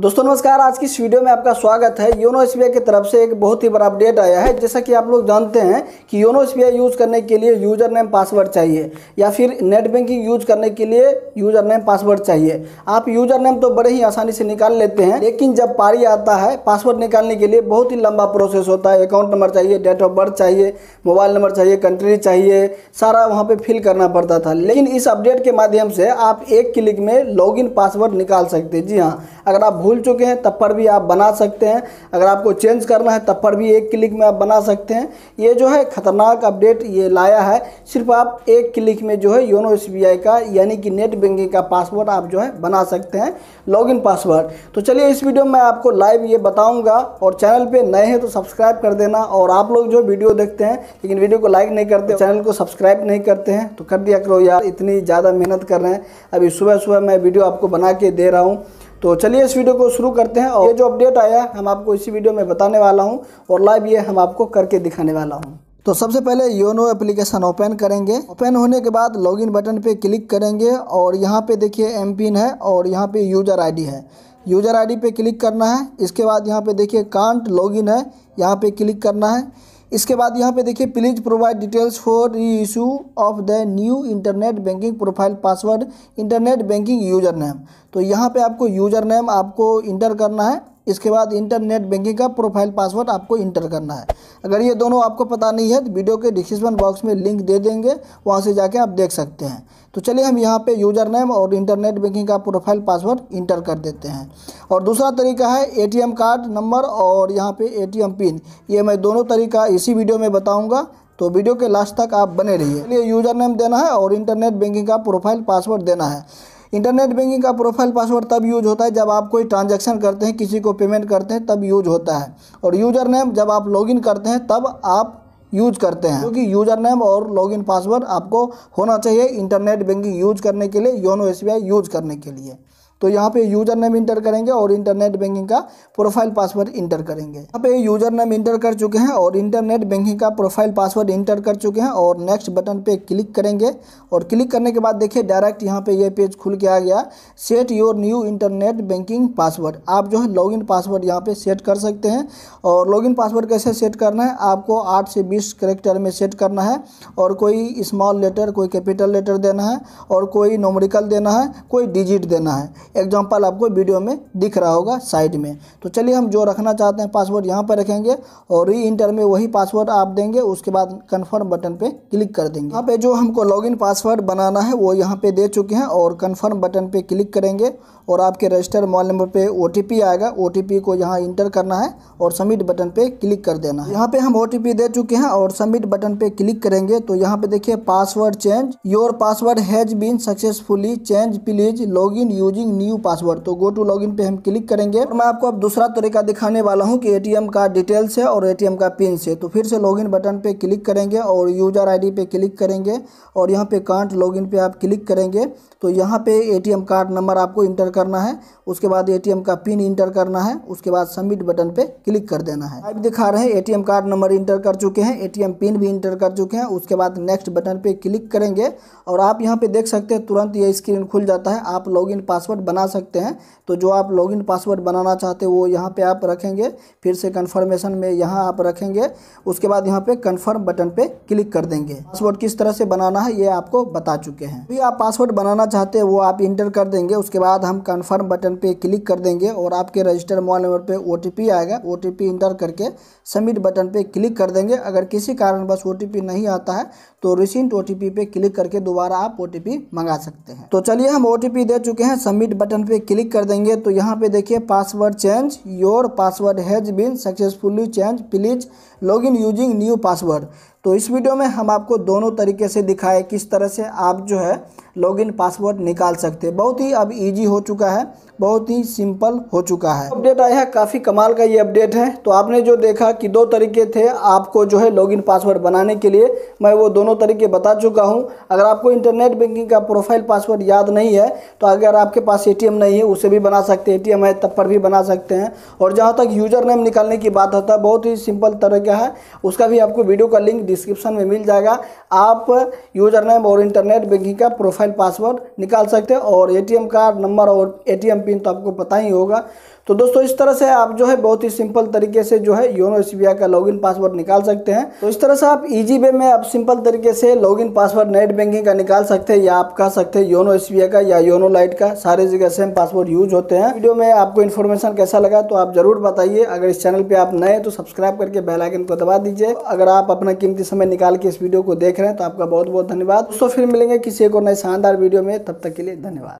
दोस्तों नमस्कार आज की इस वीडियो में आपका स्वागत है योनो एस की तरफ से एक बहुत ही बड़ा अपडेट आया है जैसा कि आप लोग जानते हैं कि योनो एस यूज़ करने के लिए यूज़र नेम पासवर्ड चाहिए या फिर नेट बैंकिंग यूज़ करने के लिए यूज़र नेम पासवर्ड चाहिए आप यूज़र नेम तो बड़े ही आसानी से निकाल लेते हैं लेकिन जब पारी आता है पासवर्ड निकालने के लिए बहुत ही लंबा प्रोसेस होता है अकाउंट नंबर चाहिए डेट ऑफ बर्थ चाहिए मोबाइल नंबर चाहिए कंट्री चाहिए सारा वहाँ पर फिल करना पड़ता था लेकिन इस अपडेट के माध्यम से आप एक क्लिक में लॉगिन पासवर्ड निकाल सकते जी हाँ अगर आप भूल चुके हैं तब पर भी आप बना सकते हैं अगर आपको चेंज करना है तब पर भी एक क्लिक में आप बना सकते हैं ये जो है ख़तरनाक अपडेट ये लाया है सिर्फ आप एक क्लिक में जो है योनो एस का यानी कि नेट बैंकिंग का पासवर्ड आप जो है बना सकते हैं लॉगिन पासवर्ड तो चलिए इस वीडियो में आपको लाइव ये बताऊँगा और चैनल पर नए हैं तो सब्सक्राइब कर देना और आप लोग जो वीडियो देखते हैं लेकिन वीडियो को लाइक नहीं करते चैनल को सब्सक्राइब नहीं करते हैं तो कर दिया करो यार इतनी ज़्यादा मेहनत कर रहे हैं अभी सुबह सुबह मैं वीडियो आपको बना के दे रहा हूँ तो चलिए इस वीडियो को शुरू करते हैं और ये जो अपडेट आया है हम आपको इसी वीडियो में बताने वाला हूँ और लाइव ये हम आपको करके दिखाने वाला हूँ तो सबसे पहले योनो एप्लीकेशन ओपन करेंगे ओपन होने के बाद लॉगिन बटन पे क्लिक करेंगे और यहाँ पे देखिए एम पिन है और यहाँ पे यूज़र आईडी है यूज़र आईडी पे क्लिक करना है इसके बाद यहाँ पे देखिए कांट लॉगिन है यहाँ पे क्लिक करना है इसके बाद यहाँ पे देखिए please provide details for reissue of the new internet banking profile password internet banking user name तो यहाँ पे आपको यूजर नेम आपको इंटर करना है इसके बाद इंटरनेट बैंकिंग का प्रोफाइल पासवर्ड आपको इंटर करना है अगर ये दोनों आपको पता नहीं है तो वीडियो के डिस्क्रिप्शन बॉक्स में लिंक दे देंगे वहाँ से जाके आप देख सकते हैं तो चलिए हम यहाँ पे यूज़र नेम और इंटरनेट बैंकिंग का प्रोफाइल पासवर्ड इंटर कर देते हैं और दूसरा तरीका है ए कार्ड नंबर और यहाँ पर ए पिन ये मैं दोनों तरीका इसी वीडियो में बताऊँगा तो वीडियो के लास्ट तक आप बने रहिए चलिए यूज़र नेम देना है और इंटरनेट बैंकिंग का प्रोफाइल पासवर्ड देना है इंटरनेट बैंकिंग का प्रोफाइल पासवर्ड तब यूज होता है जब आप कोई ट्रांजेक्शन करते हैं किसी को पेमेंट करते हैं तब यूज होता है और यूजर नेम जब आप लॉगिन करते हैं तब आप यूज करते हैं क्योंकि यूजर नेम और लॉगिन पासवर्ड आपको होना चाहिए इंटरनेट बैंकिंग यूज करने के लिए योनो एस यूज करने के लिए तो यहाँ पे यूजर नेम इंटर करेंगे और इंटरनेट बैंकिंग का प्रोफाइल पासवर्ड इंटर करेंगे यहाँ पे यूजर नेम इंटर कर चुके हैं और इंटरनेट बैंकिंग का प्रोफाइल पासवर्ड इंटर कर चुके हैं और नेक्स्ट बटन पे क्लिक करेंगे और क्लिक करने के बाद देखिए डायरेक्ट यहाँ पे ये पेज खुल के आ गया set your new internet banking password आप जो है लॉगिन पासवर्ड यहाँ पे सेट कर सकते हैं और लॉगिन पासवर्ड कैसे सेट करना है आपको आठ से बीस करेक्टर में सेट करना है और कोई स्मॉल लेटर कोई कैपिटल लेटर देना है और कोई नोमरिकल देना है कोई डिजिट देना है एग्जाम्पल आपको वीडियो में दिख रहा होगा साइड में तो चलिए हम जो रखना चाहते हैं पासवर्ड यहाँ पर रखेंगे और री इंटर में वही पासवर्ड आप देंगे उसके बाद कन्फर्म बटन पर क्लिक कर देंगे यहाँ पे जो हमको लॉग पासवर्ड बनाना है वो यहाँ पे दे चुके हैं और कन्फर्म बटन पर क्लिक करेंगे और आपके रजिस्टर मोबाइल नंबर पर ओ आएगा ओ को यहाँ इंटर करना है और सबमिट बटन पर क्लिक कर देना है यहाँ पे हम ओ दे चुके हैं और सबमिट बटन पर क्लिक करेंगे तो यहाँ पे देखिए password change your password has been successfully change please log in using new password तो गो टू लॉगिन पे हम क्लिक करेंगे और मैं आपको अब दूसरा तरीका दिखाने वाला हूँ कि एटीएम का डिटेल्स है और एटीएम का पिन से तो फिर से लॉगिन बटन पे क्लिक करेंगे और यूजर आईडी पे क्लिक करेंगे और यहाँ पे कार्ड लॉगिन पे आप क्लिक करेंगे तो यहाँ पे ए कार्ड नंबर आपको इंटर करना है उसके बाद ए का पिन इंटर करना है उसके बाद सबमिट बटन पे क्लिक कर देना है आप दिखा रहे हैं ए कार्ड नंबर इंटर कर चुके हैं ए पिन भी इंटर कर चुके हैं उसके बाद नेक्स्ट बटन पे क्लिक करेंगे और आप यहाँ पे देख सकते हैं तुरंत ये स्क्रीन खुल जाता है आप लॉग पासवर्ड बना सकते हैं तो जो आप लॉगिन पासवर्ड बनाना चाहते हो वो यहाँ पे आप रखेंगे फिर से कन्फर्मेशन में यहाँ आप रखेंगे उसके बाद यहाँ पे कन्फर्म बटन पे क्लिक कर देंगे पासवर्ड किस तरह से बनाना है ये आपको बता चुके हैं भी आप पासवर्ड बनाना चाहते हैं वो आप इंटर कर देंगे उसके बाद हम कन्फर्म बटन पर क्लिक कर देंगे और आपके रजिस्टर मोबाइल नंबर पर ओ आएगा ओ इंटर करके सबमिट बटन पर क्लिक कर देंगे अगर किसी कारण बस ओ नहीं आता है तो रिसेंट ओ पे क्लिक करके दोबारा आप ओ मंगा सकते हैं तो चलिए हम ओ दे चुके हैं सबमिट बटन पे क्लिक कर देंगे तो यहाँ पे देखिए password change your password has been successfully change please log in using new password तो इस वीडियो में हम आपको दोनों तरीके से दिखाए किस तरह से आप जो है लॉगिन पासवर्ड निकाल सकते हैं बहुत ही अब इजी हो चुका है बहुत ही सिंपल हो चुका है अपडेट आया है काफ़ी कमाल का ये अपडेट है तो आपने जो देखा कि दो तरीके थे आपको जो है लॉगिन पासवर्ड बनाने के लिए मैं वो दोनों तरीके बता चुका हूँ अगर आपको इंटरनेट बैंकिंग का प्रोफाइल पासवर्ड याद नहीं है तो अगर आपके पास ए नहीं है उसे भी बना सकते हैं ए है तब पर भी बना सकते हैं और जहाँ तक यूज़र नेम निकालने की बात होता है बहुत ही सिंपल तरीका है उसका भी आपको वीडियो का लिंक डिस्क्रिप्शन में मिल जाएगा आप यूजर नेम और इंटरनेट बैंकिंग का प्रोफाइल पासवर्ड निकाल सकते हैं और एटीएम कार्ड नंबर और एटीएम पिन तो आपको पता ही होगा तो दोस्तों इस तरह से आप जो है बहुत ही सिंपल तरीके से जो है योनो एस का लॉगिन पासवर्ड निकाल सकते हैं तो इस तरह से आप इजी वे में आप सिंपल तरीके से लॉगिन पासवर्ड नेट बैंकिंग का निकाल सकते हैं या आप कह सकते हैं योनो एस का या योनो लाइट का सारे जगह सेम पासवर्ड यूज होते हैं वीडियो में आपको इन्फॉर्मेशन कैसा लगा तो आप जरूर बताइए अगर इस चैनल पर आप नए तो सब्सक्राइब करके बेलाइकन को दबा दीजिए अगर आप अपना कीमती समय निकाल के इस वीडियो को देख रहे हैं तो आपका बहुत बहुत धन्यवाद दोस्तों फिर मिलेंगे किसी एक और नए शानदार वीडियो में तब तक के लिए धन्यवाद